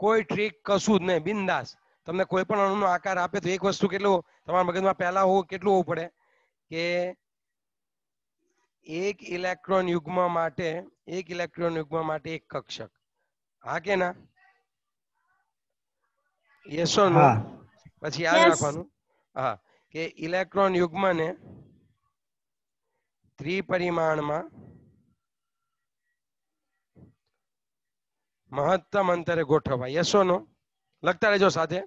કોઈ ટ્રીક કશું જ નહીં બિંદાસ તમને કોઈ પણ અણુનો આકાર આપે તો એક વસ્તુ કેટલું તમારા મગજમાં પહેલા હોવું કેટલું હોવું પડે કે એક ઇલેક્ટ્રોન યુગ્મ માટે એક ઇલેક્ટ્રોન યુગ્મ માટે એક કક્ષક હા કે ના યશો નો પછી યાદ રાખવાનું હા કે ઇલેક્ટ્રોન યુગ્મને ત્રિપરિમાણમાં મહત્તમ અંતરે ગોઠવવા યસો નો લખતા રહેજો સાથે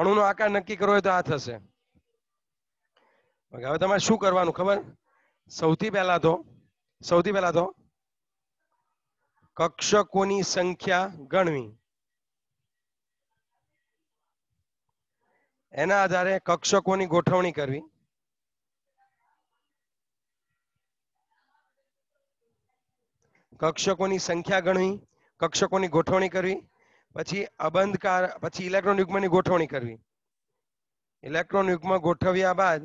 અણુનો આકાર નક્કી કરવો તો આ થશે હવે તમારે શું કરવાનું ખબર સૌથી પહેલા તો સૌથી પહેલા તો કક્ષકોની સંખ્યા ગણવી એના આધારે કક્ષકોની ગોઠવણી કરવી કક્ષકોની સંખ્યા ગણવી કક્ષકોની ગોઠવણી કરવી પછી અબંધકાર પછી ઇલેક્ટ્રોન યુગ્મની ગોઠવણી કરવી ઇલેક્ટ્રોન યુગ્મ ગોઠવ્યા બાદ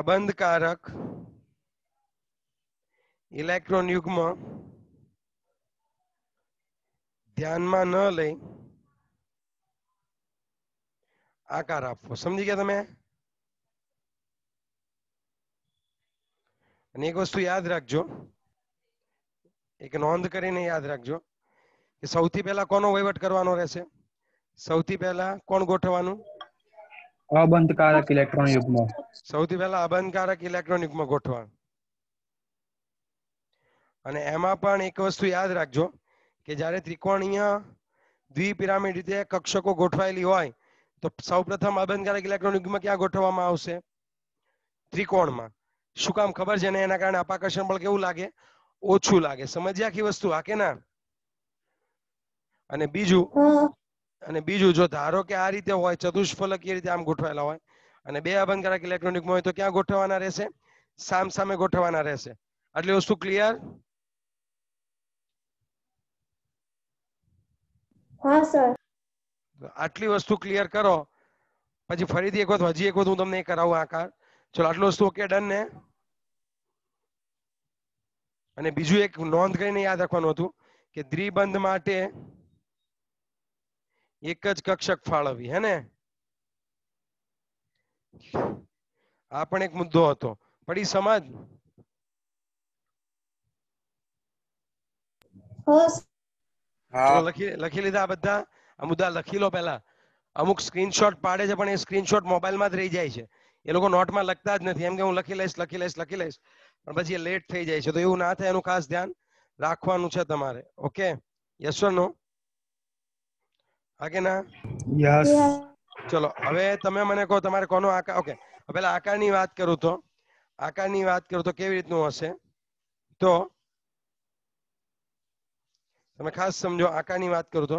અબંધકારક ઇલેક્ટ્રોન યુગ્મ ધ્યાનમાં ન લઈ આકાર આપવો સમજી ગયા તમે અને એક વસ્તુ યાદ રાખજો એક નોંધ કરીને યાદ રાખજો કે સૌથી પહેલા કોનો વહીવટ કરવાનો રહેશે સૌથી પહેલા કોણ ગોઠવવાનું અબંધકારક ઇલેક્ટ્રોન યુગ્મ સૌથી પહેલા અબંધકારક ઇલેક્ટ્રોન યુગ્મ ગોઠવવાનું અને એમાં પણ એક વસ્તુ યાદ રાખજો કે જ્યારે ત્રિકોણીય દ્વિપિરામિડ રીતે કક્ષકો ગોઠવાયેલી હોય તો સૌપ્રથમ અબંધકારક ઇલેક્ટ્રોન યુગ્મ ક્યાં ગોઠવવામાં આવશે ત્રિકોણમાં શું કામ ખબર છે ને એના કારણે અપાકર્ષણ બળ કેવું લાગે ઓછું લાગે સમજ્યા કે વસ્તુ આ કે ના અને બીજું અને બીજું જો ધારો કે આ રીતે હોય ચતુષ્ફલક એ રીતે આમ ગોઠવાયેલા હોય અને બે કરાક ઇલેક્ટ્રોનિક હોય તો ક્યાં ગોઠવવાના રહેશે સામ સામે ગોઠવવાના રહેશે આટલી વસ્તુ ક્લિયર આટલી વસ્તુ ક્લિયર કરો પછી ફરીથી એક વખત હજી એક વખત હું તમને કરાવું આકાર ચલો આટલું વસ્તુ ઓકે ડન ને અને બીજું એક નોંધ કરીને યાદ રાખવાનું હતું કે દ્વિબંધ માટે એક જ કક્ષક ફાળવવી હે ને આ પણ એક મુદ્દો હતો પણ એ લખી લખી લીધા બધા આ મુદ્દા લખી લો પહેલા અમુક સ્ક્રીનશોટ પાડે છે પણ એ સ્ક્રીનશોટ મોબાઈલમાં જ રહી જાય છે એ લોકો નોટમાં લખતા જ નથી એમ કે હું લખી લઈશ લખી લઈશ લખી લઈશ પણ પછી લેટ થઈ જાય છે તો એવું ના થાય એનું ખાસ ધ્યાન રાખવાનું છે તમારે ઓકે યસ ઓર નો હા કે ના યસ ચલો હવે તમે મને કહો તમારે કોનો આકાર ઓકે પેલા આકારની વાત કરું તો આકારની વાત કરું તો કેવી રીતનું હશે તો તમે ખાસ સમજો આકારની વાત કરું તો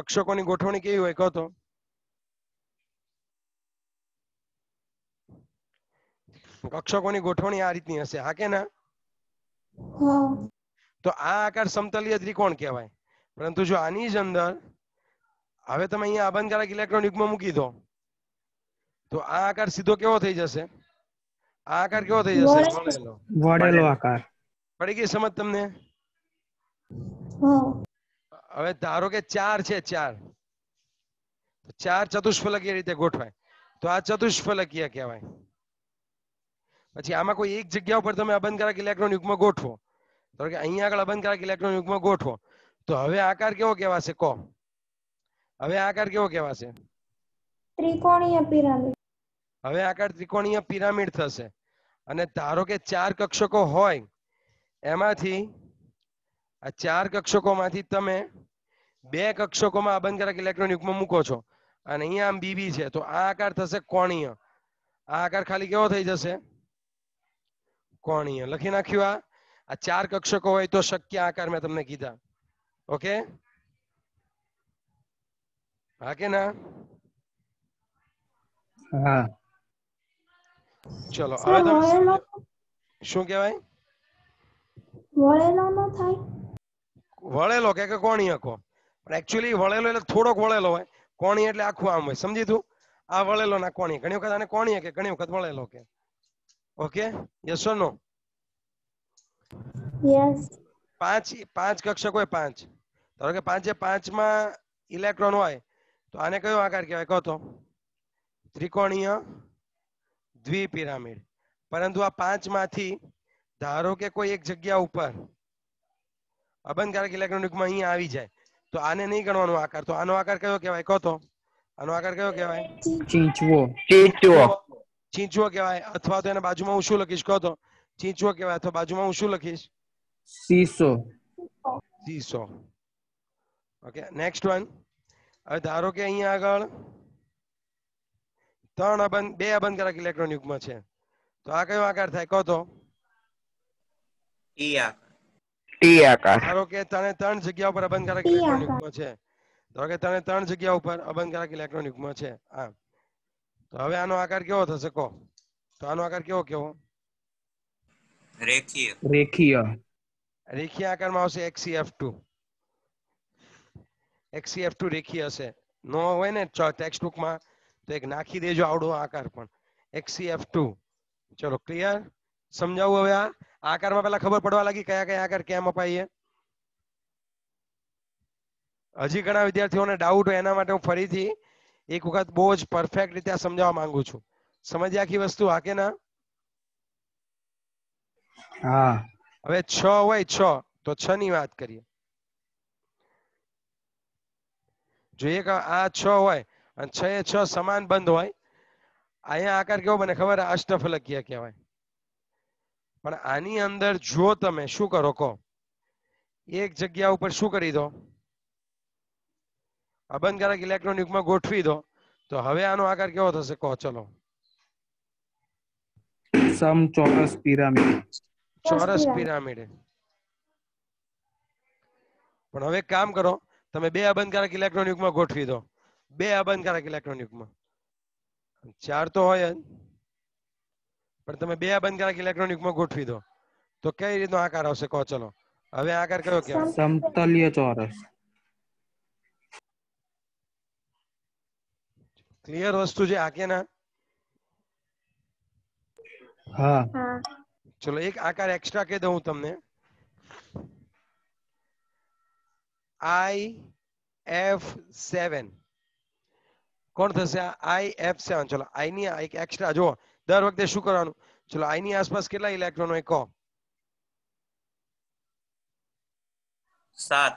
અક્ષકોની ગોઠવણી કેવી હોય કહો તો અક્ષકોની ગોઠવણી આ રીતની હશે હા કે ના તો આ આકાર સમતલીય ત્રિકોણ કહેવાય પરંતુ જો આની જ અંદર હવે તમે અહીંયા આબંધકારક ઇલેક્ટ્રોન યુગ્મ મૂકી દો તો આ આકાર સીધો કેવો થઈ જશે આ આકાર કેવો થઈ જશે વળેલો આકાર પડી ગઈ સમજ તમને હવે ધારો કે ચાર છે ચાર ચાર ચતુષ્ફલકીય રીતે ગોઠવાય તો આ ચતુષ્ફલકીય કહેવાય પછી આમાં કોઈ એક જગ્યા ઉપર તમે અબંધકારક ઇલેક્ટ્રોન યુગ્મ ગોઠવો તો કે અહીંયા આગળ અબંધકારક ઇલેક્ટ્રોન યુગ્મ ગોઠવો તો હવે આકાર કેવો કહેવાશે કો હવે આકાર કેવો કહેવાશે ત્રિકોણીય પિરામિડ હવે આકાર ત્રિકોણીય પિરામિડ થશે અને ધારો કે ચાર કક્ષકો હોય એમાંથી આ ચાર કક્ષકોમાંથી તમે બે કક્ષકોમાં અબંધકારક ઇલેક્ટ્રોન યુગ્મ મૂકો છો અને અહીંયા આમ બીબી છે તો આ આકાર થશે કોણીય આ આકાર ખાલી કેવો થઈ જશે કોણીય લખી નાખ્યું આ આ ચાર કક્ષકો હોય તો શક્ય આકાર મેં તમને કીધા ઓકે હા કે ના હા ચલો તમે શું કેવાય થાય વળેલો કે કોણી આખો પણ એકચ્યુઅલી વળેલો એટલે થોડોક વળેલો હોય કોણી એટલે આખું આમ હોય સમજી તું આ વળેલો ના કોણી ઘણી વખત આને કોણી કે ઘણી વખત વળેલો કે okay yes or no yes પાંચ પાંચ કક્ષક હોય પાંચ ધારો કે પાંચે પાંચમાં ઇલેક્ટ્રોન હોય તો આને કયો આકાર કહેવાય કહો તો ત્રિકોણીય પિરામિડ પરંતુ આ પાંચમાંથી ધારો કે કોઈ એક જગ્યા ઉપર અબંધકારક ઇલેક્ટ્રોનિકમાં અહીંયા આવી જાય તો આને નહીં ગણવાનો આકાર તો આનો આકાર કયો કહેવાય કહો તો આનો આકાર કયો કહેવાય ચીંચવો ચીંચવો ચીંચવો કહેવાય અથવા તો એના બાજુમાં હું શું લખીશ કહો તો ચીંચવો કહેવાય અથવા બાજુમાં હું શું લખીશ સીસો સીસો ઓકે નેક્સ્ટ વન હવે ધારો કે અહીંયા આગળ ત્રણ અબંધ બે અબંધકારક ઇલેક્ટ્રોન યુગમાં છે તો આ કયો આકાર થાય કહો તો ઈ ટી આકાર ધારો કે તને ત્રણ જગ્યા ઉપર અબંધકારક ઇલેક્ટ્રોન છે ધારો કે તને ત્રણ જગ્યા ઉપર અબંધકારક ઇલેક્ટ્રોન છે આ તો હવે આનો આકાર કેવો થશે કહો તો આનો આકાર કેવો કેવો રેખીય રેખીય રેખીય આકારમાં આવશે XCF2 XCF2 રેખીય હશે નો હોય ને ટેક્સ્ટ બુક બુકમાં તો એક નાખી દેજો આવડો આકાર પણ XCF2 ચલો ક્લિયર સમજાવું હવે આ આકારમાં પેલા ખબર પડવા લાગી કયા કયા આકાર કેમ અપાઈએ હજી ઘણા વિદ્યાર્થીઓને ડાઉટ હોય એના માટે હું ફરીથી એક વખત બહુ જ પરફેક્ટ રીતે સમજાવવા માંગુ છું સમજી આખી વસ્તુ હા કે ના હા હવે છ હોય છ તો છ ની વાત કરીએ જોઈએ કે આ છ હોય અને છ એ છ સમાન બંધ હોય અહીંયા આકાર કેવો બને ખબર અષ્ટફલકીય કહેવાય પણ આની અંદર જો તમે શું કરો કહો એક જગ્યા ઉપર શું કરી દો અબંધકારક ઇલેક્ટ્રોનિકમાં ગોઠવી દો તો હવે આનો આકાર કેવો થશે કહો ચલો સમ ચોરસ પિરામિડ ચોરસ પિરામિડ પણ હવે કામ કરો તમે બે અબંધકારક માં ગોઠવી દો બે અબંધકારક માં ચાર તો હોય જ પણ તમે બે બંધકારક ઇલેક્ટ્રોનિકમાં ગોઠવી દો તો કઈ રીતનો આકાર આવશે કહો ચલો હવે આકાર કયો કહેવાય સમતલ્ય ચોરસ ક્લિયર વસ્તુ છે આ કે ના હા ચલો એક આકાર એક્સ્ટ્રા કહી દઉં તમને આઈ એફ સેવન કોણ થશે આ આઈ એફ સેવન ચલો આઈ ની એક એક્સ્ટ્રા જો દર વખતે શું કરવાનું ચલો આઈની આસપાસ કેટલા ઇલેક્ટ્રોન હોય કહો સાત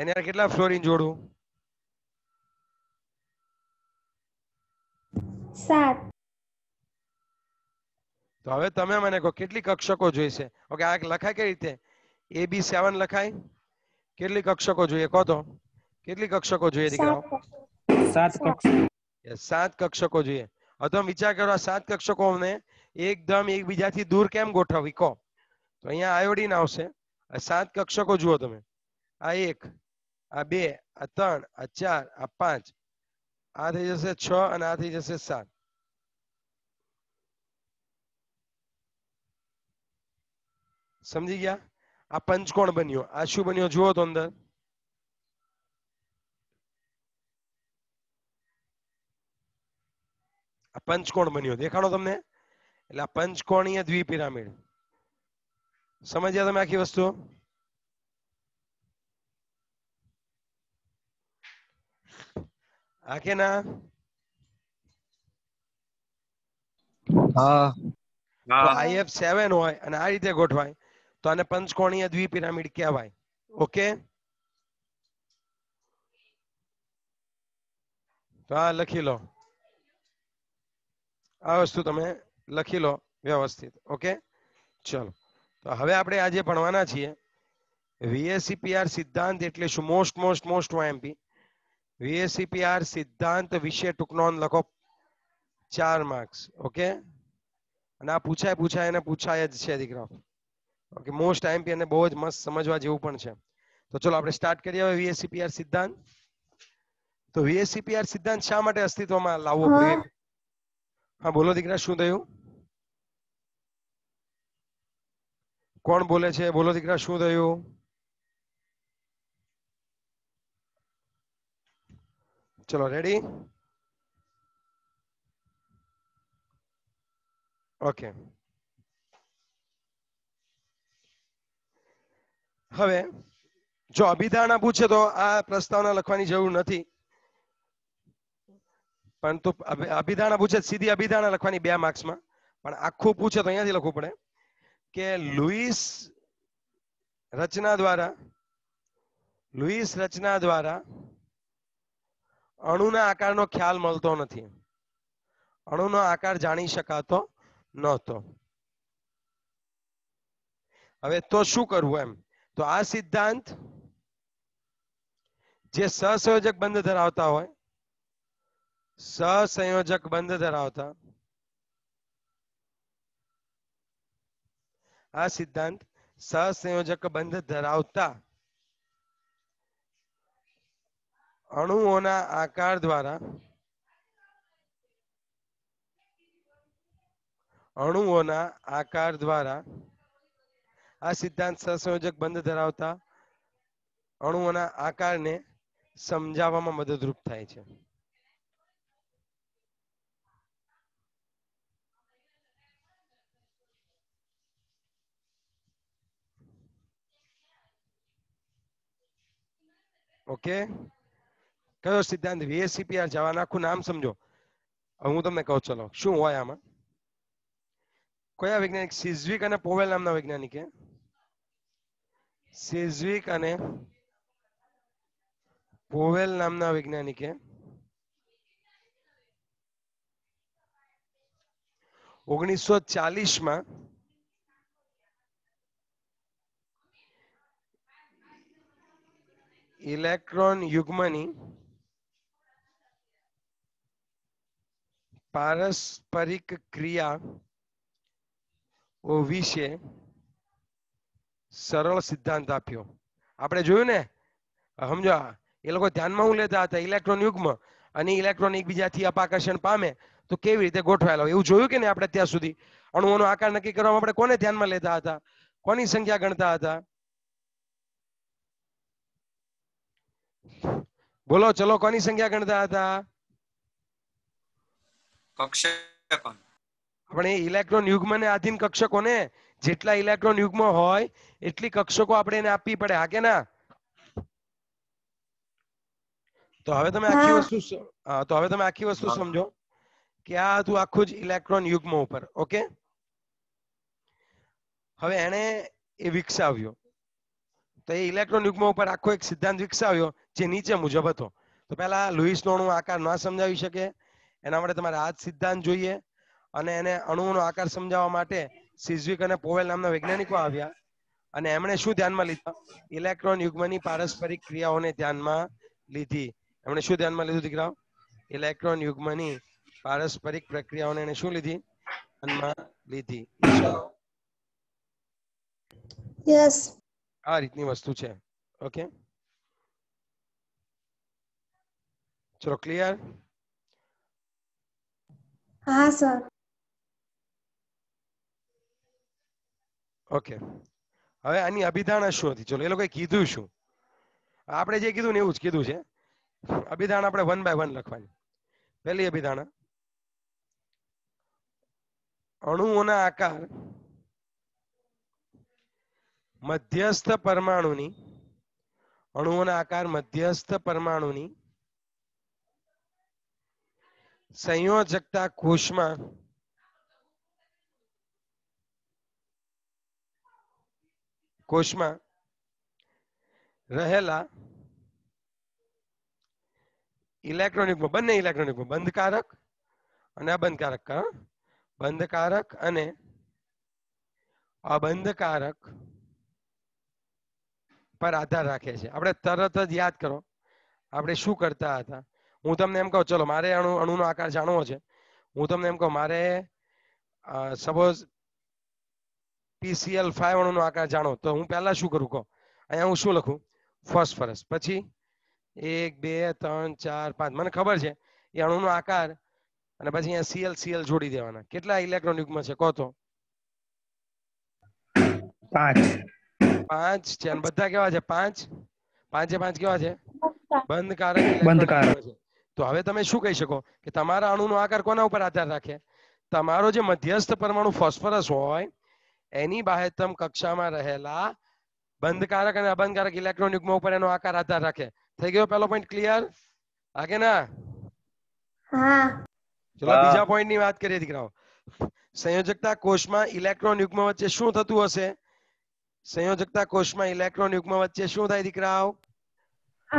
એને કેટલા ફ્લોરિન જોડું સાત તો હવે તમે મને કહો કેટલી કક્ષકો જોઈશે ઓકે આ લખાય કઈ રીતે એ બી સેવન લખાય કેટલી કક્ષકો જોઈએ કહો તો કેટલી કક્ષકો જોઈએ દીકરાઓ સાત કક્ષકો સાત કક્ષકો જોઈએ અдам વિચાર કરો આ સાત કક્ષકો ઓમે એકદમ એકબીજાથી દૂર કેમ ગોઠવકો તો અહીંયા આયોડિન આવશે આ સાત કક્ષકો જુઓ તમે આ એક આ બે આ ત્રણ આ ચાર આ પાંચ આ થઈ જશે 6 અને આ થઈ જશે 7 સમજી ગયા આ પંચકોણ બન્યો આશું બન્યો જુઓ તો અંદર પંચકોણ બન્યો દેખાડો તમને એટલે આ પંચકોણીય દ્વિપિરામિડ સમજ્યા તમે આખી વસ્તુ હા કે ના હોય અને આ રીતે ગોઠવાય તો આને પંચકોણીય દ્વિપિરામિડ કહેવાય ઓકે તો આ લખી લો આ વસ્તુ તમે લખી લો વ્યવસ્થિત ઓકે ચલો તો હવે આપણે આજે ભણવાના છીએ વીએસસીપીઆર સિદ્ધાંત એટલે શું મોસ્ટ મોસ્ટ મોસ્ટ વાયમપી વીએસસીપીઆર સિદ્ધાંત વિશે ટૂંકનોન લખો ચાર માર્ક્સ ઓકે અને આ પૂછાય પૂછાય અને પૂછાય જ છે દીકરા ઓકે મોસ્ટ આઈએમપી અને બહુ જ મસ્ત સમજવા જેવું પણ છે તો ચલો આપણે સ્ટાર્ટ કરીએ હવે વીએસસીપીઆર સિદ્ધાંત તો વીએસસીપીઆર સિદ્ધાંત શા માટે અસ્તિત્વમાં લાવવો પડે હા બોલો દીકરા શું થયું કોણ બોલે છે બોલો દીકરા શું થયું ચલો રેડી ઓકે હવે જો અભિધાન આપવું છે તો આ પ્રસ્તાવના લખવાની જરૂર નથી પરંતુ અભિધારણા પૂછે સીધી અભિધારણા લખવાની બે માં પણ આખું પૂછે તો અહીંયાથી લખવું પડે કે લુઈસ રચના દ્વારા લુઈસ રચના દ્વારા અણુના આકારનો ખ્યાલ મળતો નથી અણુનો આકાર જાણી શકાતો નહોતો હવે તો શું કરવું એમ તો આ સિદ્ધાંત જે સહસંયોજક બંધ ધરાવતા હોય સહસંયોજક બંધ ધરાવતા આ સિદ્ધાંત સહસંયોજક બંધ ધરાવતા અણુઓના આકાર દ્વારા અણુઓના આકાર દ્વારા આ સિદ્ધાંત સહસંયોજક બંધ ધરાવતા અણુઓના આકારને સમજાવવામાં મદદરૂપ થાય છે ઓકે કયો સિદ્ધાંત વીએસસીપીઆર જવાન આખું નામ સમજો હું તમને કહું ચલો શું હોય આમાં કયા વૈજ્ઞાનિક સિઝવિક અને પોવેલ નામના વૈજ્ઞાનિકે સિઝવિક અને પોવેલ નામના વૈજ્ઞાનિકે ઓગણીસો ચાલીસમાં ઇલેક્ટ્રોન યુગ્મની પારસ્પરિક ક્રિયા વિશે સરળ સિદ્ધાંત આપ્યો આપણે જોયું ને સમજો એ લોકો ધ્યાનમાં હું લેતા હતા ઇલેક્ટ્રોન યુગ્મ અને ઇલેક્ટ્રોન એકબીજાથી અપાકર્ષણ પામે તો કેવી રીતે ગોઠવાયેલા હોય એવું જોયું કે નહીં આપણે ત્યાં સુધી અણુઓનો આકાર નક્કી કરવામાં આપણે કોને ધ્યાનમાં લેતા હતા કોની સંખ્યા ગણતા હતા બોલો ચલો કોની સંખ્યા ગણતા હતા કક્ષકો આપણે ઇલેક્ટ્રોન યુગ્મને આધીન કક્ષકોને જેટલા ઇલેક્ટ્રોન યુગમાં હોય એટલી કક્ષકો આપણે એને આપવી પડે હા કે ના તો હવે તમે આખી વસ્તુ તો હવે તમે આખી વસ્તુ સમજો કે આ હતું આખું જ ઇલેક્ટ્રોન યુગમાં ઉપર ઓકે હવે એને એ વિકસાવ્યો તો એ ઇલેક્ટ્રોન યુગમાં ઉપર આખો એક સિદ્ધાંત વિકસાવ્યો જે નીચે મુજબ હતો તો પહેલા લુઈસ નો અણુ આકાર ના સમજાવી શકે એના માટે તમારે આ સિદ્ધાંત જોઈએ અને એને અણુનો આકાર સમજાવવા માટે સિઝવિક અને પોવેલ નામના વૈજ્ઞાનિકો આવ્યા અને એમણે શું ધ્યાનમાં લીધા ઇલેક્ટ્રોન યુગ્મની પારસ્પરિક ક્રિયાઓને ધ્યાનમાં લીધી એમણે શું ધ્યાનમાં લીધું દીકરાઓ ઇલેક્ટ્રોન યુગ્મની પારસ્પરિક પ્રક્રિયાઓને એને શું લીધી ધ્યાનમાં લીધી યસ આ રીતની વસ્તુ છે ઓકે ચલો ક્લિયર હા સર ઓકે હવે આની અભિધારણા શું હતી ચલો એ લોકોએ કીધું શું આપણે જે કીધું ને એવું જ કીધું છે અભિધાન આપણે વન બાય વન લખવાની પહેલી અભિધારણા અણુઓના આકાર મધ્યસ્થ પરમાણુની અણુઓના આકાર મધ્યસ્થ પરમાણુની સંયોજકતા કોષમાં કોષમાં રહેલા ઇલેક્ટ્રોનિકમાં બંને ઇલેક્ટ્રોનિકમાં બંધકારક અને અબંધકારક બંધકારક અને અબંધકારક પર આધાર રાખે છે આપણે તરત જ યાદ કરો આપણે શું કરતા હતા હું તમને એમ કહું ચલો મારે અણુ અણુનો આકાર જાણવો છે હું તમને એમ કહું મારે સપોઝ પીસીએલ ફાઈવ અણુનો આકાર જાણો તો હું પહેલા શું કરું કહો અહીંયા હું શું લખું ફોસ્ફરસ પછી એક બે ત્રણ ચાર પાંચ મને ખબર છે એ અણુનો આકાર અને પછી અહીંયા સીએલ સીએલ જોડી દેવાના કેટલા ઇલેક્ટ્રોન યુગમાં છે કહો તો પાંચ પાંચ છે બધા કેવા છે પાંચ પાંચે પાંચ કેવા છે બંધકારક બંધકારક છે તો હવે તમે શું કહી શકો કે તમારા અણુનો આકાર કોના ઉપર આધાર રાખે તમારો જે મધ્યસ્થ પરમાણુ ફોસ્ફરસ હોય એની બાહ્યતમ કક્ષામાં રહેલા બંધકારક અને અબંધકારક ઇલેક્ટ્રોન યુગમાં ઉપર એનો આકાર આધાર રાખે થઈ ગયો પહેલો પોઈન્ટ ક્લિયર હા કે ના ચલો બીજા પોઈન્ટ ની વાત કરીએ દીકરાઓ સંયોજકતા કોષમાં ઇલેક્ટ્રોન યુગમાં વચ્ચે શું થતું હશે સંયોજકતા કોષમાં ઇલેક્ટ્રોન યુગમાં વચ્ચે શું થાય દીકરાઓ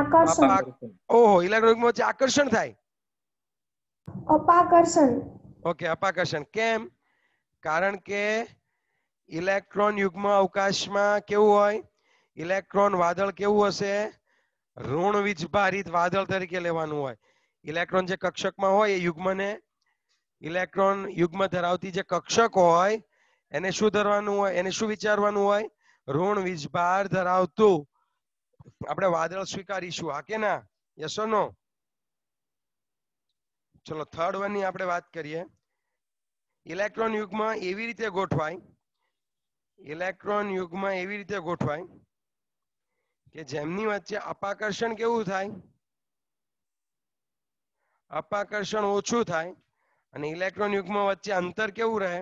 આકર્ષણ ઓહો ઇલેક્ટ્રોનિક માં આકર્ષણ થાય અપાકર્ષણ ઓકે અપાકર્ષણ કેમ કારણ કે ઇલેક્ટ્રોન યુગ્મ અવકાશમાં કેવું હોય ઇલેક્ટ્રોન વાદળ કેવું હશે ઋણ વીજભારિત વાદળ તરીકે લેવાનું હોય ઇલેક્ટ્રોન જે કક્ષકમાં હોય એ યુગ્મને ઇલેક્ટ્રોન યુગ્મ ધરાવતી જે કક્ષક હોય એને શું ધરવાનું હોય એને શું વિચારવાનું હોય ઋણ વીજભાર ધરાવતું આપણે વાદળ સ્વીકારીશું હા કે ના યસ નો ચલો થર્ડ વન ની આપણે વાત કરીએ ઇલેક્ટ્રોન યુગમાં એવી રીતે ગોઠવાય ઇલેક્ટ્રોન યુગમાં એવી રીતે ગોઠવાય કે જેમની વચ્ચે અપાકર્ષણ કેવું થાય અપાકર્ષણ ઓછું થાય અને ઇલેક્ટ્રોન યુગમાં વચ્ચે અંતર કેવું રહે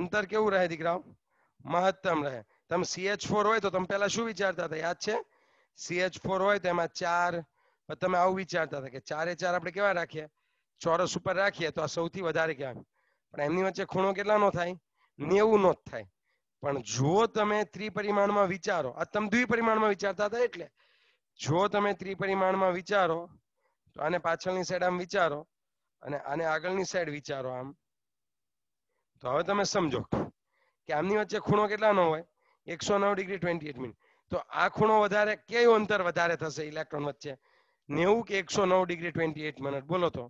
અંતર કેવું રહે દીકરા મહત્તમ રહે તમે સીએચ ફોર હોય તો તમે પેલા શું વિચારતા હતા યાદ છે સીએચ ફોર હોય તો એમાં ચાર તમે આવું વિચારતા હતા કે ચારે ચાર આપણે કેવા રાખીએ ચોરસ ઉપર રાખીએ તો આ સૌથી વધારે કહેવાય પણ એમની વચ્ચે ખૂણો કેટલા નો થાય નેવું નો જ થાય પણ જો તમે ત્રિપરિમાણમાં વિચારો આ તમે દ્વિપરિમાણમાં વિચારતા હતા એટલે જો તમે ત્રિપરિમાણમાં વિચારો તો આને પાછળની સાઈડ આમ વિચારો અને આને આગળની સાઈડ વિચારો આમ તો હવે તમે સમજો કે આમની વચ્ચે ખૂણો કેટલા કેટલાનો હોય એકસો નવ ડિગ્રી ટ્વેન્ટી એટ મિનિટ તો આ ખૂણો વધારે કયું અંતર વધારે થશે ઇલેક્ટ્રોન વચ્ચે નેવું કે એકસો નવ ડિગ્રી ટ્વેન્ટી એટ મિનિટ બોલો તો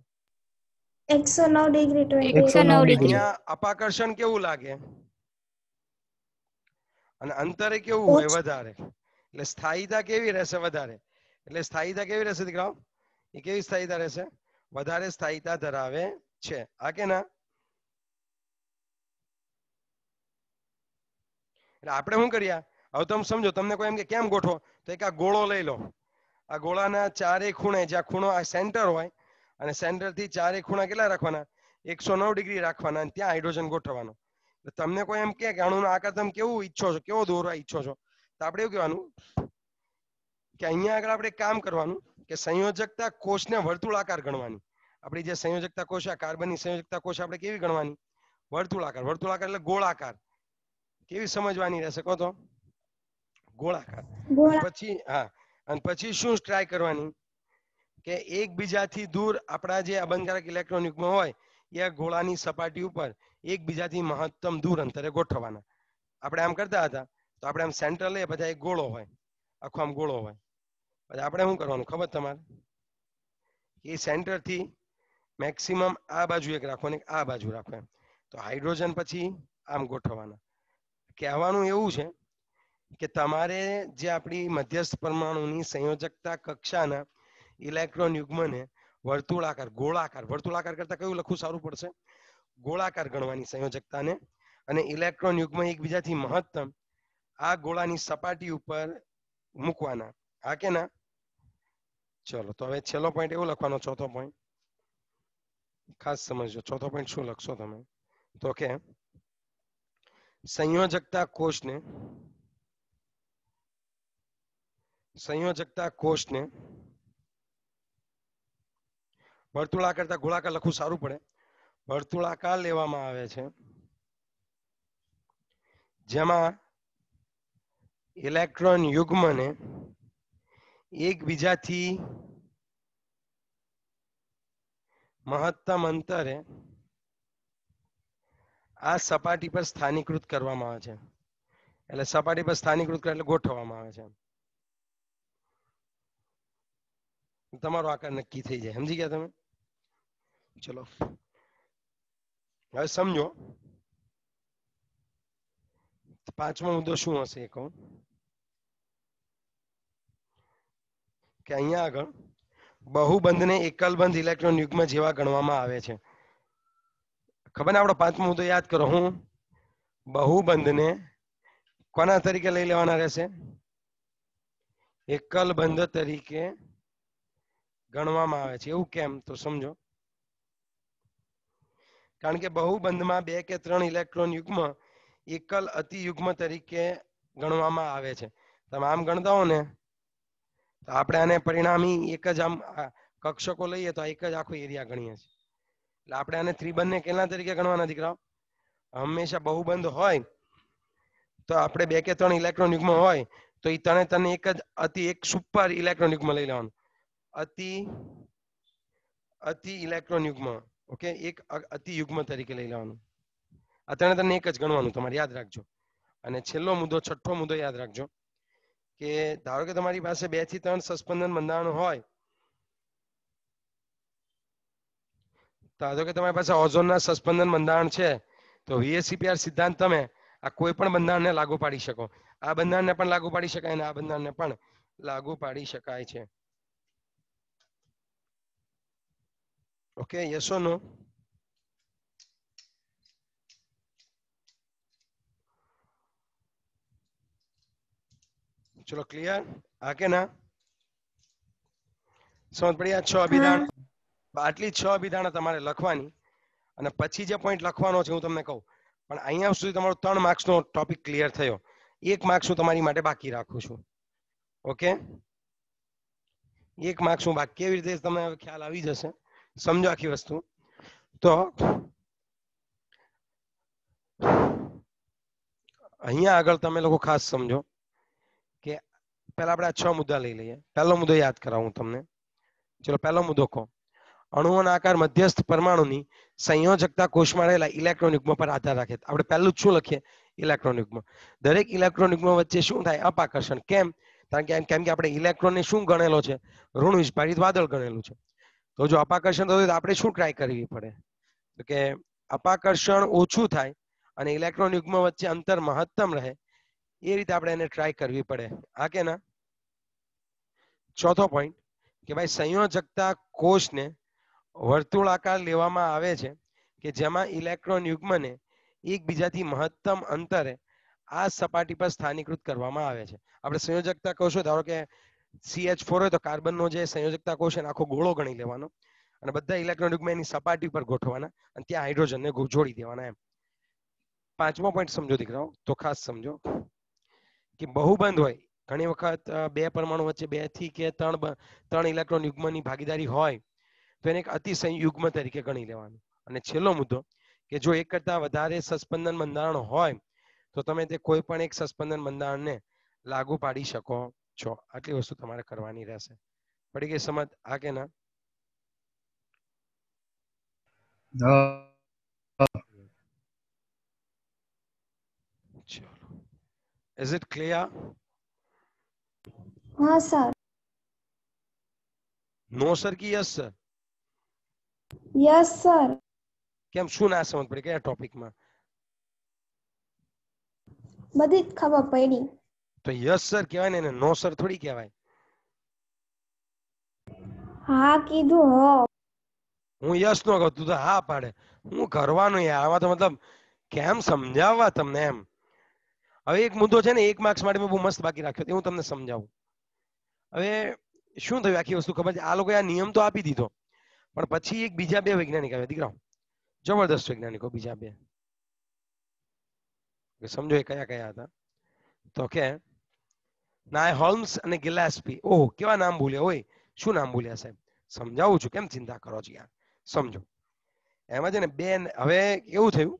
એકસો નવ ડિગ્રી ડિગ્રી અપાકર્ષણ કેવું લાગે અને અંતરે કેવું હોય વધારે એટલે સ્થાયીતા કેવી રહેશે વધારે એટલે સ્થાયીતા કેવી રહેશે દીકરાઓ એ કેવી સ્થાયીતા રહેશે વધારે સ્થાયીતા ધરાવે છે આ કે ના એટલે આપણે શું કર્યા હવે તમે સમજો તમને કોઈ એમ કે કેમ ગોઠવો તો એક આ ગોળો લઈ લો આ ગોળાના ચારે ખૂણે જ્યાં ખૂણો આ સેન્ટર હોય અને સેન્ટર થી ચારે ખૂણા કેટલા રાખવાના એકસો નવ ડિગ્રી રાખવાના અને ત્યાં હાઇડ્રોજન ગોઠવવાનો તમને કોઈ એમ કે અણુનો આકાર તમે કેવું ઈચ્છો છો કેવો દોરવા ઈચ્છો છો તો આપણે એવું કહેવાનું કે અહીંયા આગળ આપણે કામ કરવાનું કે સંયોજકતા કોષને વર્તુળ આકાર ગણવાની આપણી જે સંયોજકતા કોષ આ કાર્બનની સંયોજકતા કોષ આપણે કેવી ગણવાની વર્તુળાકાર વર્તુળાકાર એટલે ગોળાકાર કેવી સમજવાની રહેશે કહો તો ગોળાકાર પછી હા અને પછી શું ટ્રાય કરવાની કે એકબીજાથી દૂર આપણા જે અબંધકારક ઇલેક્ટ્રોનિકમાં હોય એ ગોળાની સપાટી ઉપર એકબીજાથી મહત્તમ દૂર અંતરે ગોઠવવાના આપણે આમ કરતા હતા તો આપણે આમ સેન્ટર લઈએ બધા એક ગોળો હોય આખો આમ ગોળો હોય પછી આપણે શું કરવાનું ખબર તમારે એ સેન્ટરથી મેક્સિમમ આ બાજુ એક રાખો ને આ બાજુ રાખો એમ તો હાઇડ્રોજન પછી આમ ગોઠવવાના કહેવાનું એવું છે કે તમારે જે આપણી મધ્યસ્થ પરમાણુની સંયોજકતા કક્ષાના ઇલેક્ટ્રોન યુગ્મને વર્તુળાકાર ગોળાકાર વર્તુળાકાર કરતા કયું લખવું સારું પડશે ગોળાકાર ગણવાની સંયોજકતાને અને ઇલેક્ટ્રોન યુગ્મ એકબીજાથી મહત્તમ આ ગોળાની સપાટી ઉપર મૂકવાના હા કે ના ચલો તો હવે છેલ્લો પોઈન્ટ એવો લખવાનો ચોથો પોઈન્ટ ખાસ સમજજો ચોથો પોઈન્ટ શું લખશો તમે તો કે સંયોજકતા કોષને સંયોજકતા કોષને વર્તુળાકાર કરતા ગોળાકાર લખવું સારું પડે વર્તુળાકાર લેવામાં આવે છે જેમાં ઇલેક્ટ્રોન યુગ્મને એકબીજાથી મહત્તમ અંતરે આ સપાટી પર સ્થાનીકૃત કરવામાં આવે છે એટલે સપાટી પર સ્થાનીકૃત કરે એટલે ગોઠવવામાં આવે છે તમારો આકાર નક્કી થઈ જાય સમજી ગયા તમે ચલો હવે સમજો પાંચમો મુદ્દો શું હશે એ કહું કે અહીંયા આગળ બહુબંધને એકલબંધ ઇલેક્ટ્રોન યુગમાં જેવા ગણવામાં આવે છે ખબર ને આપણો પાંચમો મુદ્દો યાદ કરો હું બહુબંધને કોના તરીકે લઈ લેવાના રહેશે એકલ બંધ તરીકે ગણવામાં આવે છે એવું કેમ તો સમજો કારણ કે બહુબંધમાં બે કે ત્રણ ઇલેક્ટ્રોન યુગ્મ એકલ અતિ યુગ્મ તરીકે ગણવામાં આવે છે તમે આમ ગણતા હો ને તો આપણે આને પરિણામી એક જ આમ કક્ષકો લઈએ તો એક જ આખો એરિયા ગણીએ છીએ એટલે આપણે આને ત્રિબંધ ને કેના તરીકે ગણવાના દીકરાઓ હંમેશા બહુબંધ હોય તો આપણે બે કે ત્રણ ઇલેક્ટ્રોન યુગ્મ હોય તો એ ત્રણે તને એક જ અતિ એક સુપર ઇલેક્ટ્રોન યુગ્મ લઈ લેવાનું અતિ અતિ ઇલેક્ટ્રોન યુગ્મ ઓકે એક અતિ યુગ્મ તરીકે લઈ લેવાનું આ તને ત્રણ એક જ ગણવાનું તમારે યાદ રાખજો અને છેલ્લો મુદ્દો છઠ્ઠો મુદ્દો યાદ રાખજો કે ધારો કે તમારી પાસે બે થી ત્રણ સસ્પંદન બંધારણ હોય ધારો કે તમારી પાસે ઓઝોનના સસ્પંદન બંધારણ છે તો વીએસસીપીઆર સિદ્ધાંત તમે આ કોઈ પણ બંધારણને લાગુ પાડી શકો આ બંધારણને પણ લાગુ પાડી શકાય અને આ બંધારણને પણ લાગુ પાડી શકાય છે ઓકે યસ ઓર નો ચલો ક્લિયર હા કે ના સમજ પડી આ છ અભિધાન આટલી છ અભિધારણા તમારે લખવાની અને પછી જે પોઈન્ટ લખવાનો છે હું તમને કહું પણ અહીંયા સુધી તમારો ત્રણ માર્ક્સ નો ટોપિક ક્લિયર થયો એક માર્ક્સ હું તમારી માટે બાકી રાખું છું ઓકે એક માર્ક્સ હું બાકી કેવી રીતે તમને ખ્યાલ આવી જશે સમજો આખી વસ્તુ તો અહીંયા આગળ તમે લોકો ખાસ સમજો કે પહેલા આપણે આ છ મુદ્દા લઈ લઈએ પહેલો મુદ્દો યાદ કરાવું તમને ચલો પહેલો મુદ્દો કહો અણુઓના આકાર મધ્યસ્થ પરમાણુની સંયોજકતા કોષમાં રહેલા ઇલેક્ટ્રોન યુગ્મ પર આધાર રાખે આપણે પહેલું શું લખીએ ઇલેક્ટ્રોન યુગ્મ દરેક ઇલેક્ટ્રોન યુગ્મ વચ્ચે શું થાય અપાકર્ષણ કેમ કારણ કે કેમ કે આપણે ઇલેક્ટ્રોનને શું ગણેલો છે ઋણ વિસ્ફારિત વાદળ ગણેલું છે તો જો અપાકર્ષણ થતું આપણે શું ટ્રાય કરવી પડે તો કે અપાકર્ષણ ઓછું થાય અને ઇલેક્ટ્રોન યુગ્મ વચ્ચે અંતર મહત્તમ રહે એ રીતે આપણે એને ટ્રાય કરવી પડે આ કે ના ચોથો પોઈન્ટ કે ભાઈ સંયોજકતા કોષને વર્તુળાકાર લેવામાં આવે છે કે જેમાં ઇલેક્ટ્રોન યુગ્મને એકબીજાથી મહત્તમ અંતરે આ સપાટી પર સ્થાનીકૃત કરવામાં આવે છે આપણે સંયોજકતા કહું ધારો કે CH4 હોય તો કાર્બનનો જે સંયોજકતા કહું છે આખો ગોળો ગણી લેવાનો અને બધા ઇલેક્ટ્રોન યુગ્મ એની સપાટી પર ગોઠવાના અને ત્યાં હાઇડ્રોજનને જોડી દેવાના એમ પાંચમો પોઈન્ટ સમજો દીકરાઓ તો ખાસ સમજો કે બહુબંધ હોય ઘણી વખત બે પરમાણુ વચ્ચે બે થી કે ત્રણ ત્રણ ઇલેક્ટ્રોન યુગ્મની ભાગીદારી હોય તો એને એક અતિસંયુગ્મ તરીકે ગણી લેવાનું અને છેલ્લો મુદ્દો કે જો એક કરતા વધારે સસ્પંદન બંધારણ હોય તો તમે તે કોઈ પણ એક સસ્પંદન બંધારણને લાગુ પાડી શકો છો આટલી વસ્તુ તમારે કરવાની રહેશે પડી ગઈ સમજ આ કે ના ઇઝ ઇટ ક્લિયર હા સર નો સર કી યસ સર યસ સર કેમ શું ના સમજ પડી કયા ટોપિકમાં બધી જ ખબર પડી તો યસ સર કહેવાય ને નો સર થોડી કહેવાય હા કીધું હો હું યસ નો કહું તું તો હા પાડે હું કરવાનું યાર આમાં તો મતલબ કેમ સમજાવવા તમને એમ હવે એક મુદ્દો છે ને એક માર્ક્સ માટે મેં બહુ મસ્ત બાકી રાખ્યો હું તમને સમજાવું હવે શું થયું આખી વસ્તુ ખબર છે આ લોકો આ નિયમ તો આપી દીધો પણ પછી એક બીજા બે વૈજ્ઞાનિક આવ્યા દીકરાઓ જબરદસ્ત વૈજ્ઞાનિકો બીજા બે સમજો એ કયા કયા હતા તો કે નાય હોલ્મ્સ અને ગિલાસ્પી ઓહ કેવા નામ ભૂલ્યા હોય શું નામ ભૂલ્યા સાહેબ સમજાવું છું કેમ ચિંતા કરો છો યાર સમજો એમાં છે ને બેન હવે એવું થયું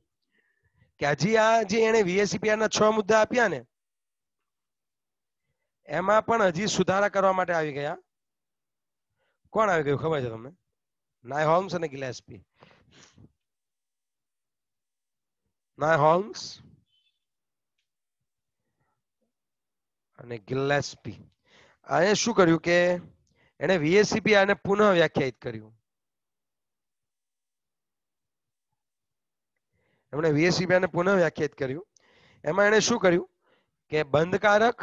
કે હજી આ જે એને વીએસસીપીઆર ના છ મુદ્દા આપ્યા ને એમાં પણ હજી સુધારા કરવા માટે આવી ગયા કોણ આવી ગયું ખબર છે તમને નાય હોમ્સ અને ગિલેસ્પી નાય હોમ્સ અને ગિલેસ્પી અને શું કર્યું કે એને વીએસસીપી આને પુનઃ વ્યાખ્યાયિત કર્યું એમણે વીએસસીપી આને પુનઃ વ્યાખ્યાયિત કર્યું એમાં એણે શું કર્યું કે બંધકારક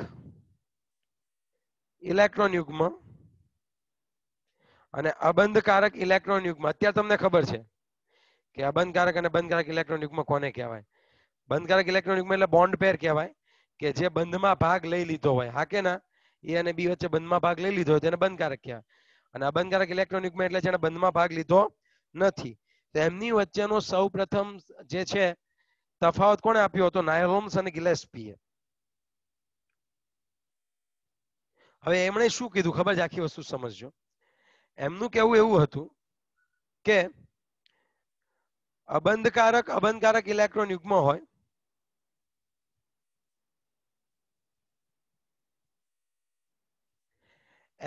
ઇલેક્ટ્રોન યુગમાં અને અબંધકારક ઇલેક્ટ્રોન યુગમાં અત્યારે તમને ખબર છે કે અબંધકારક અને બંધકારક ઇલેક્ટ્રોન યુગમાં કોને કહેવાય બંધકારક ઇલેક્ટ્રોન યુગમાં એટલે બોન્ડ પેર કહેવાય કે જે બંધમાં ભાગ લઈ લીધો હોય હા કે ના એ અને બી વચ્ચે બંધમાં ભાગ લઈ લીધો હોય તેને બંધકારક કહેવાય અને અબંધકારક ઇલેક્ટ્રોન યુગમાં એટલે જેને બંધમાં ભાગ લીધો નથી તો એમની વચ્ચેનો સૌ પ્રથમ જે છે તફાવત કોને આપ્યો હતો નાયરોમ્સ અને ગિલેસ્પીએ હવે એમણે શું કીધું ખબર છે આખી વસ્તુ સમજજો એમનું કેવું એવું હતું કે અબંધકારક અબંધકારક ઇલેક્ટ્રોન યુગ્મ હોય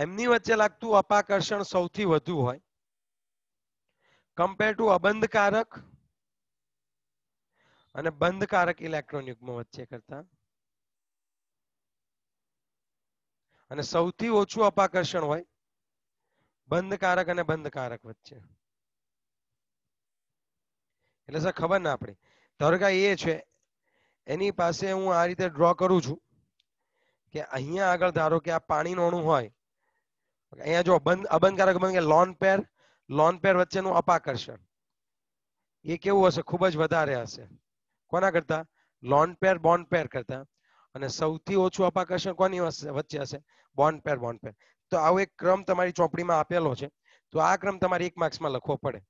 એમની વચ્ચે લાગતું અપાકર્ષણ સૌથી વધુ હોય કમ્પેર ટુ અબંધકારક અને બંધકારક ઇલેક્ટ્રોન યુગ્મ વચ્ચે કરતા અને સૌથી ઓછું અપાકર્ષણ હોય બંધકારક અને બંધકારક વચ્ચે એટલે સર ખબર ના આપણી ધારો કે એ છે એની પાસે હું આ રીતે ડ્રો કરું છું કે અહીંયા આગળ ધારો કે આ પાણીનું અણુ હોય અહીંયા જો બંધ અબંધકારક બંધ કે લોન પેર લોન પેર વચ્ચેનું અપાકર્ષણ એ કેવું હશે ખૂબ જ વધારે હશે કોના કરતા લોન પેર બોન્ડ પેર કરતા અને સૌથી ઓછું અપાકર્ષણ કોની વચ્ચે હશે બોન્ડ પેર બોન્ડ પેર તો આવો એક ક્રમ તમારી ચોપડીમાં આપેલો છે તો આ ક્રમ તમારે એક માર્ક્સમાં લખવો પડે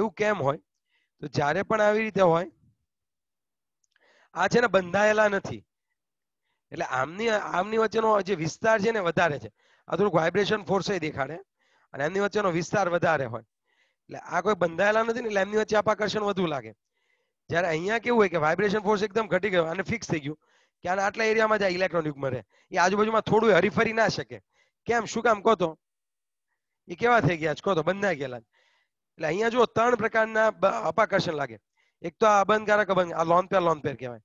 એવું કેમ હોય તો જ્યારે પણ આવી રીતે હોય આ છે ને બંધાયેલા નથી એટલે આમની આમની વચ્ચેનો જે વિસ્તાર છે ને વધારે છે આ થોડુંક વાઇબ્રેશન ફોર્સ દેખાડે અને એમની વચ્ચેનો વિસ્તાર વધારે હોય એટલે આ કોઈ બંધાયેલા નથી ને એટલે એમની વચ્ચે આકર્ષણ વધુ લાગે જ્યારે અહીંયા કેવું હોય કે વાઇબ્રેશન ફોર્સ એકદમ ઘટી ગયો અને ફિક્સ થઈ ગયું કે આના આટલા એરિયામાં જ આ ઇલેક્ટ્રોનિક રહે એ આજુબાજુમાં થોડું હરીફરી ના શકે કેમ શું કામ કહો તો એ કેવા થઈ ગયા છે કહો તો બંધ ગયેલા એટલે અહીંયા જો ત્રણ પ્રકારના અપાકર્ષણ લાગે એક તો આ અબંધકારક અબંધ આ લોન પેર લોન પેર કહેવાય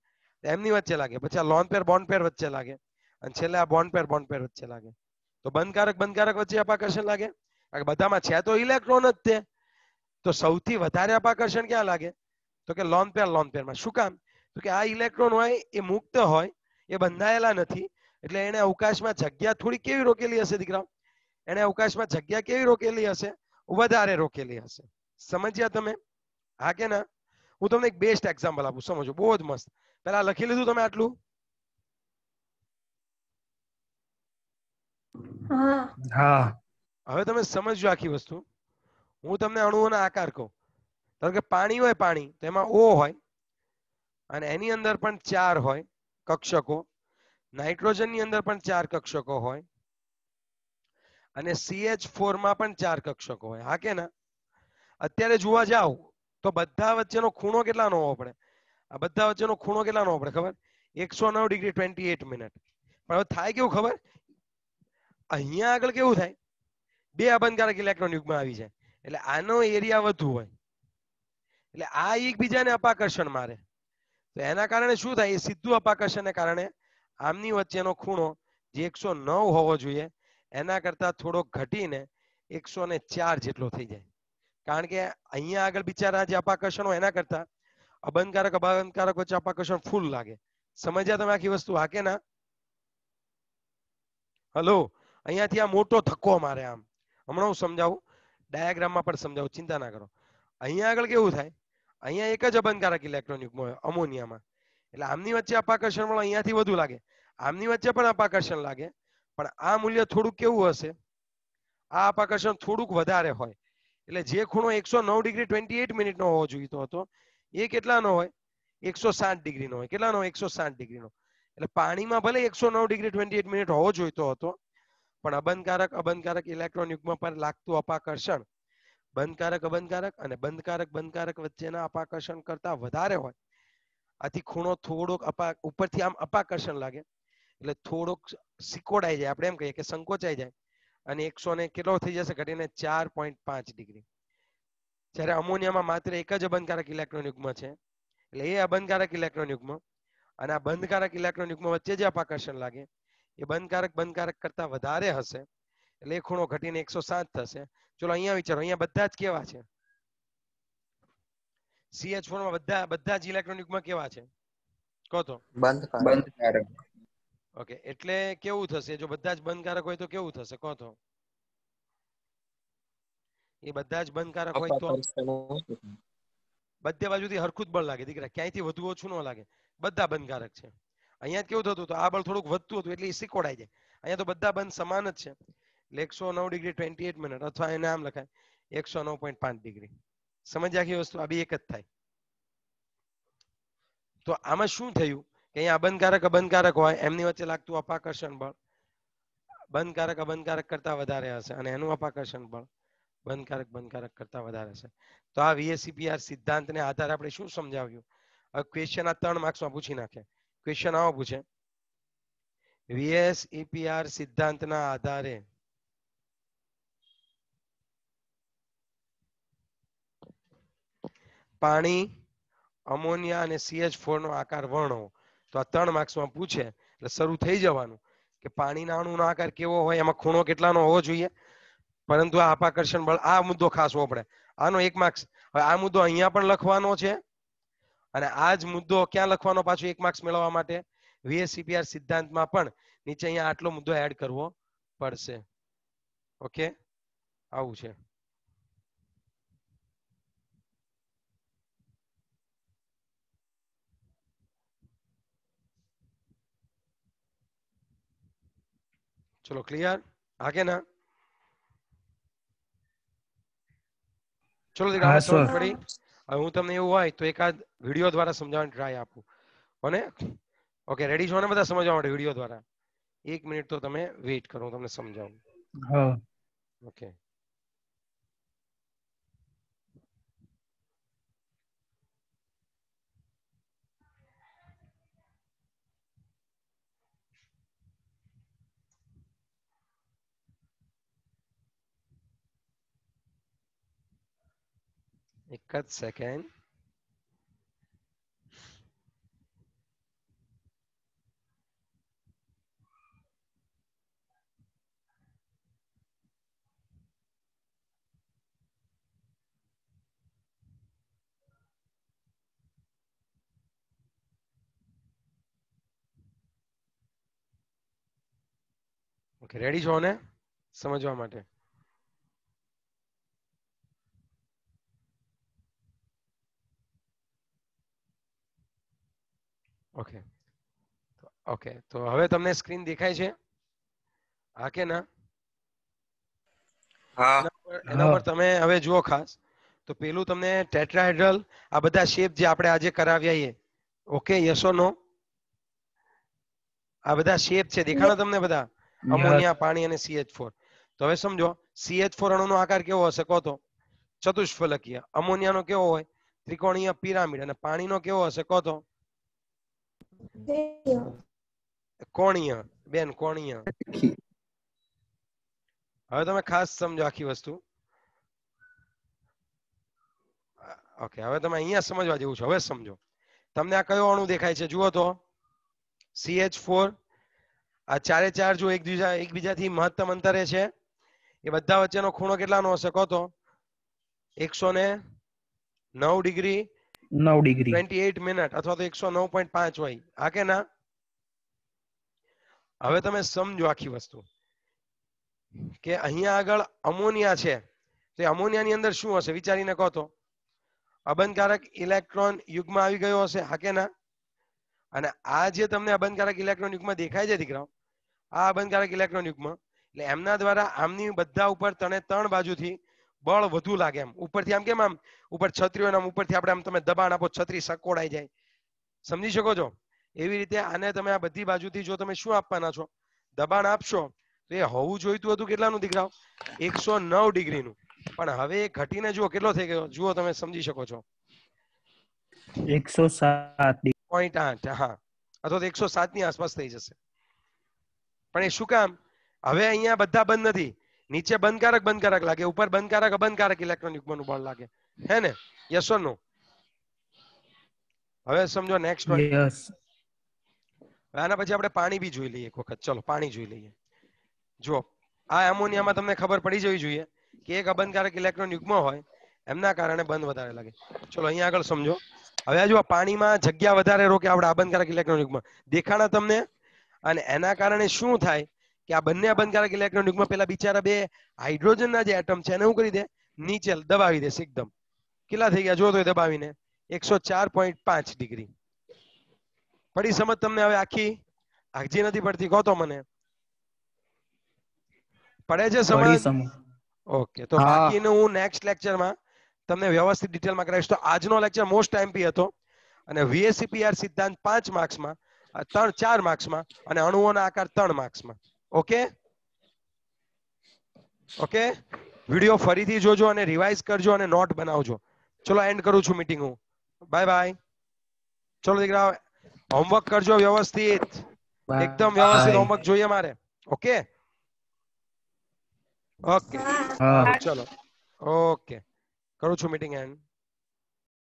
એમની વચ્ચે લાગે પછી આ લોન પેર બોન્ડ પેર વચ્ચે લાગે અને છેલ્લે આ બોન્ડ પેર બોન્ડ પેર વચ્ચે લાગે તો બંધકારક બંધકારક વચ્ચે અપાકર્ષણ લાગે બધામાં છે તો ઇલેક્ટ્રોન જ તે તો સૌથી વધારે અપાકર્ષણ ક્યાં લાગે તો કે લોન પેર લોન પેરમાં શું કામ તો કે આ ઇલેક્ટ્રોન હોય એ મુક્ત હોય એ બંધાયેલા નથી એટલે એને અવકાશમાં જગ્યા થોડી કેવી રોકેલી હશે દીકરાઓ એને અવકાશમાં જગ્યા કેવી રોકેલી હશે વધારે રોકેલી હશે સમજ્યા તમે હા કે ના હું તમને એક બેસ્ટ એક્ઝામ્પલ આપું સમજો બહુ જ મસ્ત પેલા લખી લીધું તમે આટલું હવે તમે સમજજો આખી વસ્તુ હું તમને અણુઓના આકાર કહું ધારો કે પાણી હોય પાણી તો એમાં ઓ હોય અને એની અંદર પણ ચાર હોય કક્ષકો નાઇટ્રોજન ની અંદર પણ ચાર કક્ષકો હોય અને સીએચ માં પણ ચાર કક્ષકો હોય હા કે ના અત્યારે જોવા જાવ તો બધા વચ્ચેનો ખૂણો કેટલાનો હોવો પડે આ બધા વચ્ચેનો ખૂણો કેટલા નો પડે ખબર એકસો નવ ડિગ્રી ટ્વેન્ટી એટ મિનિટ પણ હવે થાય કેવું ખબર અહીંયા આગળ કેવું થાય બે અબંધકારક ઇલેક્ટ્રોન યુગમાં આવી જાય એટલે આનો એરિયા વધુ હોય એટલે આ એકબીજાને અપાકર્ષણ મારે તો એના કારણે શું થાય એ સીધું અપાકર્ષણને કારણે આમની વચ્ચેનો ખૂણો જે એકસો નવ હોવો જોઈએ એના કરતા થોડો ઘટીને એકસો ને ચાર જેટલો થઈ જાય કારણ કે અહીંયા આગળ બિચારા જે અપાકર્ષણો એના કરતા અબંધકારક અબાંધકારક વચ્ચે અપાકર્ષણ ફૂલ લાગે સમજ્યા તમે આખી વસ્તુ હા કે ના હલો અહીંયાથી આ મોટો ધક્કો મારે આમ હમણાં હું સમજાવું ડાયાગ્રામમાં પણ સમજાવું ચિંતા ના કરો અહીંયા આગળ કેવું થાય અહીંયા એક જ અબંધકારક ઇલેક્ટ્રોનિક હોય અમોનિયામાં એટલે આમની વચ્ચે અપાકર્ષણ પણ અહીંયાથી વધુ લાગે આમની વચ્ચે પણ અપાકર્ષણ લાગે પણ આ મૂલ્ય થોડુંક કેવું હશે આ અપાકર્ષણ થોડુંક વધારે હોય એટલે જે ખૂણો એકસો નવ ડિગ્રી ટ્વેન્ટી એટ મિનિટનો હોવો જોઈતો હતો એ કેટલાનો હોય એકસો સાત ડિગ્રીનો હોય કેટલાનો હોય એકસો સાત ડિગ્રીનો એટલે પાણીમાં ભલે એકસો નવ ડિગ્રી ટ્વેન્ટી એટ મિનિટ હોવો જોઈતો હતો પણ અબંધકારક અબંધકારક ઇલેક્ટ્રોન યુગ્મ પર લાગતું અપાકર્ષણ બંધકારક અબંધકારક અને બંધકારક બંધકારક વચ્ચેના અપાકર્ષણ કરતા વધારે હોય આથી ખૂણો થોડોક અપા ઉપરથી આમ અપાકર્ષણ લાગે એટલે થોડોક સિકોડાઈ જાય આપણે એમ કહીએ કે સંકોચાઈ જાય અને એકસો ને કેટલો થઈ જશે ઘટીને ચાર પોઈન્ટ પાંચ ડિગ્રી જ્યારે અમોનિયામાં માત્ર એક જ અબંધકારક ઇલેક્ટ્રોન યુગ્મ છે એટલે એ અબંધકારક ઇલેક્ટ્રોન યુગ્મ અને આ બંધકારક ઇલેક્ટ્રોન યુગ્મ વચ્ચે જે અપાકર્ષણ લાગે એ બંધકારક બંધકારક કરતા વધારે હશે એટલે એ ખૂણો ઘટીને એકસો સાત થશે ચલો અહીંયા વિચારો અહીંયા બધા જ કેવા છે CH4 માં બધા બધા જ ઇલેક્ટ્રોન યુગ્મ કેવા છે કહો તો બંધકારક ઓકે એટલે કેવું થશે જો બધા જ બંધકારક હોય તો કેવું થશે કહો તો એ બધા જ બંધકારક હોય તો બધે બાજુથી હરખું બળ લાગે દીકરા ક્યાંયથી વધુ ઓછું ન લાગે બધા બંધકારક છે અહીંયા કેવું થતું આ બળ થોડુંક વધતું હતું એટલે એ શીખોડાય જાય અહીંયા તો બધા બંધ સમાન જ છે એટલે એકસો નવ ડિગ્રી ટ્વેન્ટી એટ મિનિટ અથવા એને આમ લખાય એકસો નવ પોઈન્ટ પાંચ ડિગ્રી સમજ આખી વસ્તુ આ બી એક જ થાય તો આમાં શું થયું કે અહીંયા અબંધકારક અબંધકારક હોય એમની વચ્ચે લાગતું અપાકર્ષણ બળ બંધકારક અબંધકારક કરતા વધારે હશે અને એનું અપાકર્ષણ બળ બંધકારક બંધકારક કરતા વધારે હશે તો આ વીએસસીપીઆર સિદ્ધાંતને આધારે આપણે શું સમજાવ્યું હવે ક્વેશ્ચન આ ત્રણ માર્ક્સમાં પૂછી નાખે ક્વેશ્ચન આવો પૂછે વીએસઈપીઆર સિદ્ધાંતના આધારે પાણી અમોનિયા અને સીએચ ફોર નો આકાર વર્ણવો તો આ ત્રણ માર્ક્સમાં પૂછે એટલે શરૂ થઈ જવાનું કે પાણીના અણુનો આકાર કેવો હોય એમાં ખૂણો કેટલાનો હોવો જોઈએ પરંતુ આ આપાકર્ષણ બળ આ મુદ્દો ખાસ હોવો પડે આનો એક માર્ક્સ હવે આ મુદ્દો અહીંયા પણ લખવાનો છે અને આ જ મુદ્દો ક્યાં લખવાનો પાછો એક માર્ક્સ મેળવવા માટે વીએસસીપીઆર સિદ્ધાંતમાં પણ નીચે અહીંયા આટલો મુદ્દો એડ કરવો પડશે ઓકે આવું છે ચલો ક્લિયર હા કે ના ચલો હવે હું તમને એવું હોય તો એકાદ વિડીયો દ્વારા સમજાવવાની ટ્રાય આપું અને ઓકે રેડી છો ને બધા સમજવા માટે વિડીયો દ્વારા એક મિનિટ તો તમે વેઇટ કરો હું તમને સમજાવું ઓકે इक्कत सेकेंड ઓકે રેડી છો ને સમજવા માટે ઓકે ઓકે તો હવે તમને સ્ક્રીન દેખાય છે હા કે ના એના પર તમે હવે જુઓ ખાસ તો પેલું તમને ટેટ્રાહેડ્રલ આ બધા શેપ જે આપણે આજે કરાવ્યા એ ઓકે યસો નો આ બધા શેપ છે દેખાણા તમને બધા અમોનિયા પાણી અને સીએચ ફોર તો હવે સમજો સીએચ CH4 અણુનો આકાર કેવો હશે કહો તો ચતુષ્ફલકીય અમોનિયાનો કેવો હોય ત્રિકોણીય પિરામિડ અને પાણીનો કેવો હશે કહો તો કોણીય બેન કોણીય હવે તમે ખાસ સમજો આખી વસ્તુ ઓકે હવે તમે અહીંયા સમજવા જેવું છે હવે સમજો તમને આ કયો અણુ દેખાય છે જુઓ તો CH4 ફોર આ ચારે ચાર જો એકબીજા એકબીજાથી મહત્તમ અંતરે છે એ બધા વચ્ચેનો ખૂણો કેટલાનો હશે કહો તો એકસો ને નવ ડિગ્રી નવ ડિગ્રી ટ્વેન્ટી એટ મિનિટ અથવા તો એકસો નવ પોઈન્ટ પાંચ હોય હા કે ના હવે તમે સમજો આખી વસ્તુ કે અહીંયા આગળ અમોનિયા છે તો અમોનિયાની અંદર શું હશે વિચારીને કહો તો અબંધકારક ઇલેક્ટ્રોન યુગમાં આવી ગયો હશે હા કે ના અને આ જે તમને અબંધકારક ઇલેક્ટ્રોન યુગમાં દેખાય છે દીકરાઓ આ અબંધકારક ઇલેક્ટ્રોન યુગમાં એટલે એમના દ્વારા આમની બધા ઉપર તણે ત્રણ બાજુથી બળ વધુ લાગે એમ ઉપરથી આમ કેમ આમ ઉપર છત્રીઓ આમ ઉપરથી આપણે આમ તમે દબાણ આપો છત્રી સકોડાઈ જાય સમજી શકો છો એવી રીતે આને તમે આ બધી બાજુથી જો તમે શું આપવાના છો દબાણ આપશો તો એ હોવું જોઈતું હતું કેટલાનું દીકરાઓ એકસો નવ ડિગ્રીનું પણ હવે એ ઘટીને જુઓ કેટલો થઈ ગયો જુઓ તમે સમજી શકો છો એકસો સાત પોઈન્ટ આઠ હા અથવા તો એકસો સાત ની આસપાસ થઈ જશે પણ એ શું કામ હવે અહીંયા બધા બંધ નથી નીચે બંધકારક બંધકારક લાગે ઉપર બંધકારક અબંધકારક ઇલેક્ટ્રોનિક બનું બળ લાગે હે ને યસ ઓર નો હવે સમજો નેક્સ્ટ વન યસ આના પછી આપણે પાણી બી જોઈ લઈએ એક વખત ચલો પાણી જોઈ લઈએ જો આ એમોનિયામાં તમને ખબર પડી જવી જોઈએ કે એક અબંધકારક ઇલેક્ટ્રોન યુગ્મ હોય એમના કારણે બંધ વધારે લાગે ચલો અહીંયા આગળ સમજો હવે જો પાણીમાં જગ્યા વધારે રોકે આપણે અબંધકારક ઇલેક્ટ્રોન યુગ્મ દેખાણા તમને અને એના કારણે શું થાય કે આ બંને અબંધકારક ઇલેક્ટ્રોન પેલા બિચારા બે હાઇડ્રોજનના જે એટમ છે એને શું કરી દે નીચે દબાવી દેશે એકદમ કેટલા થઈ ગયા જો તો દબાવીને એકસો ચાર પોઈન્ટ પાંચ ડિગ્રી પડી સમજ તમને હવે આખી આખજી નથી પડતી કહો તો મને પડે છે સમજ ઓકે તો બાકીનું હું નેક્સ્ટ લેક્ચરમાં તમને વ્યવસ્થિત ડિટેલમાં કરાવીશ તો આજનો લેક્ચર મોસ્ટ ટાઈમપી હતો અને વીએસસીપીઆર સિદ્ધાંત પાંચ માર્ક્સમાં ત્રણ ચાર માર્ક્સમાં અને અણુઓના આકાર ત્રણ માર્ક્સમાં ओके ओके वीडियो फरी थी जो जो अने रिवाइज कर जो अने नोट बनाओ जो चलो एंड करो छु मीटिंग हूँ बाय बाय चलो देख रहा हूँ होमवर्क कर जो व्यवस्थित एकदम व्यवस्थित होमवर्क जो ये हमारे ओके ओके चलो ओके करो छु मीटिंग एंड